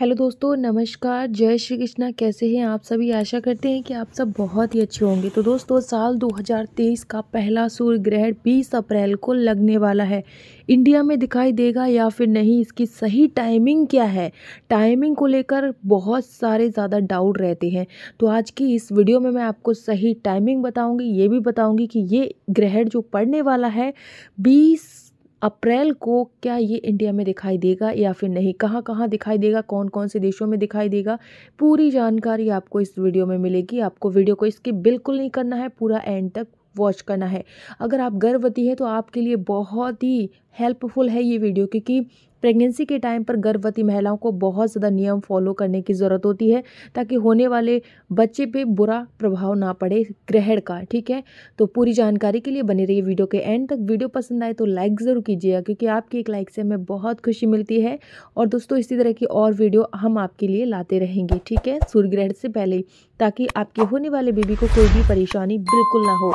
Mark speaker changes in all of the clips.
Speaker 1: hello दोस्तों नमस्कार जय श्री कृष्णा कैसे हैं आप सभी आशा करते हैं कि आप सब बहुत ही अच्छे होंगे तो दोस्तों साल 2023 का पहला सूर्य ग्रहण 20 अप्रैल को लगने वाला है इंडिया में दिखाई देगा या फिर नहीं इसकी सही टाइमिंग क्या है टाइमिंग को लेकर बहुत सारे ज़्यादा डाउट रहते हैं तो आज की इस वीडियो में मैं आपको सही टाइमिंग बताऊँगी ये भी बताऊँगी कि ये ग्रहण जो पड़ने वाला है बीस अप्रैल को क्या ये इंडिया में दिखाई देगा या फिर नहीं कहाँ कहाँ दिखाई देगा कौन कौन से देशों में दिखाई देगा पूरी जानकारी आपको इस वीडियो में मिलेगी आपको वीडियो को इसकी बिल्कुल नहीं करना है पूरा एंड तक वॉच करना है अगर आप गर्भवती हैं तो आपके लिए बहुत ही हेल्पफुल है ये वीडियो क्योंकि प्रेगनेंसी के टाइम पर गर्भवती महिलाओं को बहुत ज़्यादा नियम फॉलो करने की ज़रूरत होती है ताकि होने वाले बच्चे पे बुरा प्रभाव ना पड़े ग्रहण का ठीक है तो पूरी जानकारी के लिए बने रहिए वीडियो के एंड तक वीडियो पसंद आए तो लाइक ज़रूर कीजिएगा क्योंकि आपकी एक लाइक से हमें बहुत खुशी मिलती है और दोस्तों इसी तरह की और वीडियो हम आपके लिए लाते रहेंगे ठीक है सूर्य ग्रहण से पहले ताकि आपके होने वाले बेबी को कोई भी परेशानी बिल्कुल ना हो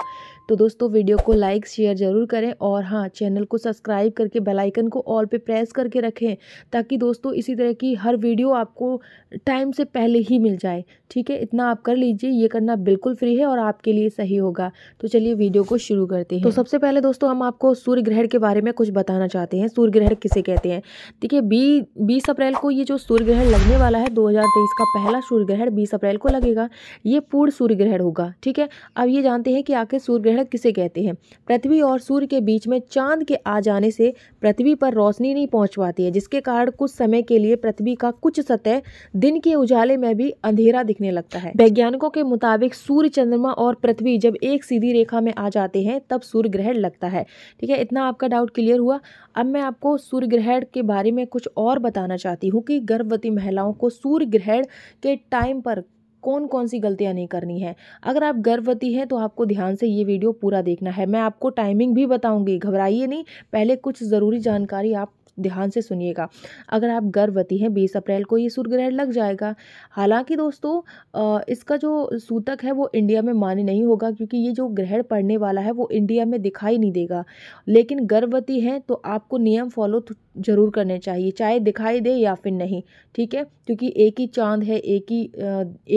Speaker 1: तो दोस्तों वीडियो को लाइक शेयर ज़रूर करें और हाँ चैनल को सब्सक्राइब करके बेलाइकन को ऑल पर प्रेस करके रखें ताकि दोस्तों इसी तरह की हर वीडियो आपको टाइम से पहले ही मिल जाए ठीक है इतना आप कर लीजिए ये करना बिल्कुल फ्री है और आपके लिए सही होगा तो चलिए वीडियो को शुरू करते हैं तो सबसे पहले दोस्तों हम आपको सूर्य ग्रहण के बारे में कुछ बताना चाहते हैं सूर्य ग्रहण किसे कहते हैं ठीक है बी बीस अप्रैल को ये जो सूर्य ग्रहण लगने वाला है 2023 का पहला सूर्य ग्रहण बीस अप्रैल को लगेगा ये पूर्ण सूर्य ग्रहण होगा ठीक है अब ये जानते हैं कि आखिर सूर्य ग्रहण बढ़त किसे कहते हैं पृथ्वी और सूर्य के बीच में चांद के आ जाने से पृथ्वी पर रोशनी नहीं पहुंच पाती है जिसके कारण कुछ समय के लिए पृथ्वी का कुछ सतह दिन के उजाले में भी अंधेरा दिखने लगता है वैज्ञानिकों के मुताबिक सूर्य चंद्रमा और पृथ्वी जब एक सीधी रेखा में आ जाते हैं तब सूर्य ग्रहण लगता है ठीक है इतना आपका डाउट क्लियर हुआ अब मैं आपको सूर्य ग्रहण के बारे में कुछ और बताना चाहती हूँ कि गर्भवती महिलाओं को सूर्य ग्रहण के टाइम पर कौन कौन सी गलतियाँ नहीं करनी है अगर आप गर्भवती हैं तो आपको ध्यान से ये वीडियो पूरा देखना है मैं आपको टाइमिंग भी बताऊँगी घबराइए नहीं पहले कुछ ज़रूरी जानकारी आप ध्यान से सुनिएगा अगर आप गर्भवती हैं बीस अप्रैल को ये सूर्य ग्रहण लग जाएगा हालांकि दोस्तों इसका जो सूतक है वो इंडिया में मान्य नहीं होगा क्योंकि ये जो ग्रहण पड़ने वाला है वो इंडिया में दिखाई नहीं देगा लेकिन गर्भवती हैं तो आपको नियम फॉलो ज़रूर करने चाहिए चाहे दिखाई दे या फिर नहीं ठीक है क्योंकि एक ही चांद है एक ही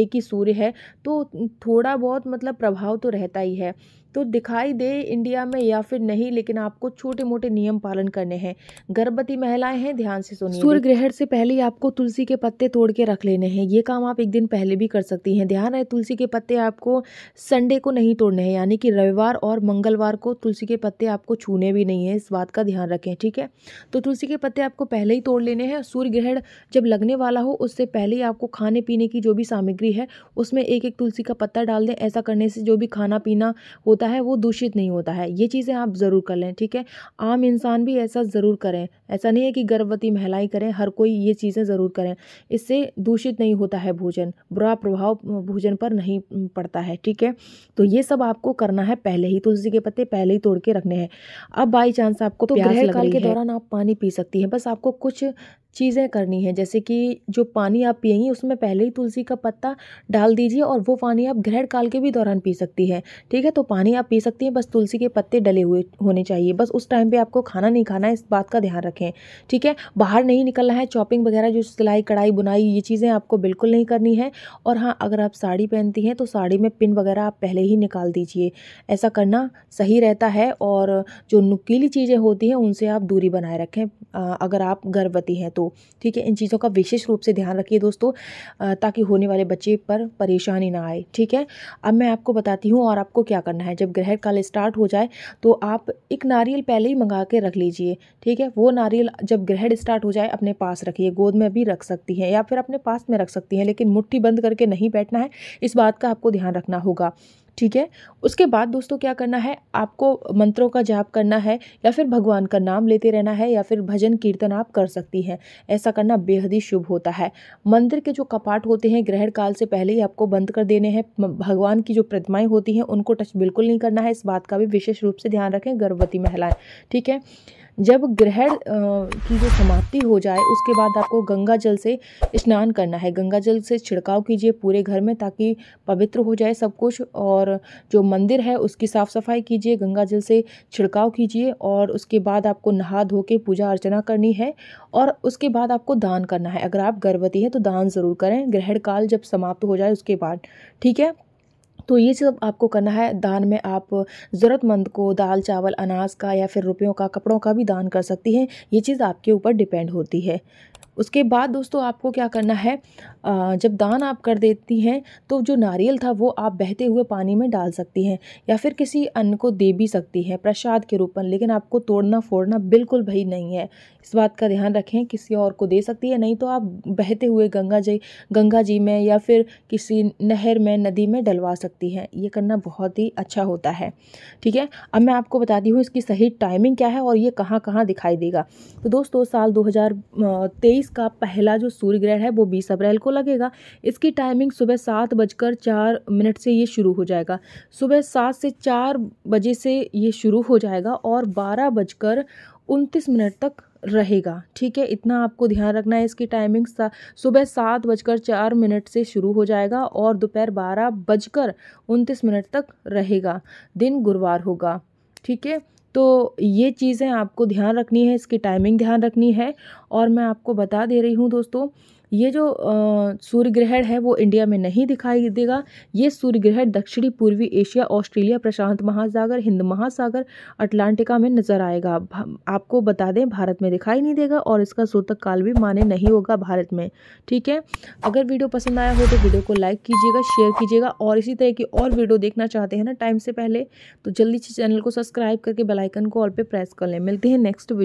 Speaker 1: एक ही सूर्य है तो थोड़ा बहुत मतलब प्रभाव तो रहता ही है तो दिखाई दे इंडिया में या फिर नहीं लेकिन आपको छोटे मोटे नियम पालन करने हैं गर्भवती महिलाएं हैं ध्यान से सुनिए सूर्य ग्रहण से पहले आपको तुलसी के पत्ते तोड़ के रख लेने हैं ये काम आप एक दिन पहले भी कर सकती हैं ध्यान है तुलसी के पत्ते आपको संडे को नहीं तोड़ने हैं यानी कि रविवार और मंगलवार को तुलसी के पत्ते आपको छूने भी नहीं है इस बात का ध्यान रखें ठीक है तो तुलसी के पत्ते आपको पहले ही तोड़ लेने हैं सूर्य ग्रहण जब लगने वाला हो उससे पहले ही आपको खाने पीने की जो भी सामग्री है उसमें एक एक तुलसी का पत्ता डाल दें ऐसा करने से जो भी खाना पीना होता होता है वो दूषित नहीं होता है ये चीज़ें आप ज़रूर कर लें ठीक है आम इंसान भी ऐसा ज़रूर करें ऐसा नहीं है कि गर्भवती महिलाएं करें हर कोई ये चीज़ें ज़रूर करें इससे दूषित नहीं होता है भोजन बुरा प्रभाव भोजन पर नहीं पड़ता है ठीक है तो ये सब आपको करना है पहले ही तुलसी के पत्ते पहले ही तोड़ के रखने हैं अब बाई चांस आपको तो ग्रह काल के दौरान आप पानी पी सकती हैं बस आपको कुछ चीज़ें करनी है जैसे कि जो पानी आप पियेंगी उसमें पहले ही तुलसी का पत्ता डाल दीजिए और वो पानी आप ग्रहण काल के भी दौरान पी सकती हैं ठीक है तो पानी नहीं आप पी सकती हैं बस तुलसी के पत्ते डले हुए होने चाहिए बस उस टाइम पे आपको खाना नहीं खाना है इस बात का ध्यान रखें ठीक है बाहर नहीं निकलना है चॉपिंग वगैरह जो सिलाई कढ़ाई बुनाई ये चीज़ें आपको बिल्कुल नहीं करनी है और हाँ अगर आप साड़ी पहनती हैं तो साड़ी में पिन वगैरह आप पहले ही निकाल दीजिए ऐसा करना सही रहता है और जो नुकीली चीज़ें होती हैं उनसे आप दूरी बनाए रखें अगर आप गर्भवती हैं तो ठीक है इन चीज़ों का विशेष रूप से ध्यान रखिए दोस्तों ताकि होने वाले बच्चे पर परेशानी ना आए ठीक है अब मैं आपको बताती हूँ और आपको क्या करना है जब ग्रहण काल स्टार्ट हो जाए तो आप एक नारियल पहले ही मंगा के रख लीजिए ठीक है वो नारियल जब ग्रहण स्टार्ट हो जाए अपने पास रखिए गोद में भी रख सकती हैं या फिर अपने पास में रख सकती हैं लेकिन मुट्ठी बंद करके नहीं बैठना है इस बात का आपको ध्यान रखना होगा ठीक है उसके बाद दोस्तों क्या करना है आपको मंत्रों का जाप करना है या फिर भगवान का नाम लेते रहना है या फिर भजन कीर्तन आप कर सकती हैं ऐसा करना बेहद ही शुभ होता है मंदिर के जो कपाट होते हैं ग्रहण काल से पहले ही आपको बंद कर देने हैं भगवान की जो प्रतिमाएं होती हैं उनको टच बिल्कुल नहीं करना है इस बात का भी विशेष रूप से ध्यान रखें गर्भवती महिलाएँ ठीक है जब ग्रहण की जो समाप्ति हो जाए उसके बाद आपको गंगा जल से स्नान करना है गंगा जल से छिड़काव कीजिए पूरे घर में ताकि पवित्र हो जाए सब कुछ और जो मंदिर है उसकी साफ़ सफाई कीजिए गंगा जल से छिड़काव कीजिए और उसके बाद आपको नहा धो के पूजा अर्चना करनी है और उसके बाद आपको दान करना है अगर आप गर्भवती हैं तो दान ज़रूर करें ग्रहण काल जब समाप्त हो जाए उसके बाद ठीक है तो ये सब आपको करना है दान में आप ज़रूरतमंद को दाल चावल अनाज का या फिर रुपयों का कपड़ों का भी दान कर सकती हैं ये चीज़ आपके ऊपर डिपेंड होती है उसके बाद दोस्तों आपको क्या करना है जब दान आप कर देती हैं तो जो नारियल था वो आप बहते हुए पानी में डाल सकती हैं या फिर किसी अन्न को दे भी सकती हैं प्रसाद के रूप में लेकिन आपको तोड़ना फोड़ना बिल्कुल भी नहीं है इस बात का ध्यान रखें किसी और को दे सकती है नहीं तो आप बहते हुए गंगा जी गंगा जी में या फिर किसी नहर में नदी में डलवा सकते सकती है ये करना बहुत ही अच्छा होता है ठीक है अब मैं आपको बताती हूँ इसकी सही टाइमिंग क्या है और ये कहाँ कहाँ दिखाई देगा तो दोस्तों साल 2023 का पहला जो सूर्य ग्रहण है वो 20 अप्रैल को लगेगा इसकी टाइमिंग सुबह सात बजकर चार मिनट से ये शुरू हो जाएगा सुबह सात से चार बजे से ये शुरू हो जाएगा और बारह बजकर उनतीस मिनट तक रहेगा ठीक है इतना आपको ध्यान रखना है इसकी टाइमिंग सा, सुबह सात बजकर चार मिनट से शुरू हो जाएगा और दोपहर बारह बजकर उनतीस मिनट तक रहेगा दिन गुरुवार होगा ठीक है तो ये चीज़ें आपको ध्यान रखनी है इसकी टाइमिंग ध्यान रखनी है और मैं आपको बता दे रही हूँ दोस्तों ये जो सूर्य ग्रहण है वो इंडिया में नहीं दिखाई देगा ये सूर्य ग्रहण दक्षिणी पूर्वी एशिया ऑस्ट्रेलिया प्रशांत महासागर हिंद महासागर अटलांटिका में नजर आएगा आपको बता दें भारत में दिखाई नहीं देगा और इसका सूतक काल भी माने नहीं होगा भारत में ठीक है अगर वीडियो पसंद आया हो तो वीडियो को लाइक कीजिएगा शेयर कीजिएगा और इसी तरह की और वीडियो देखना चाहते हैं ना टाइम से पहले तो जल्दी से चैनल को सब्सक्राइब करके बेलाइकन को ऑल पर प्रेस कर लें मिलते हैं नेक्स्ट वीडियो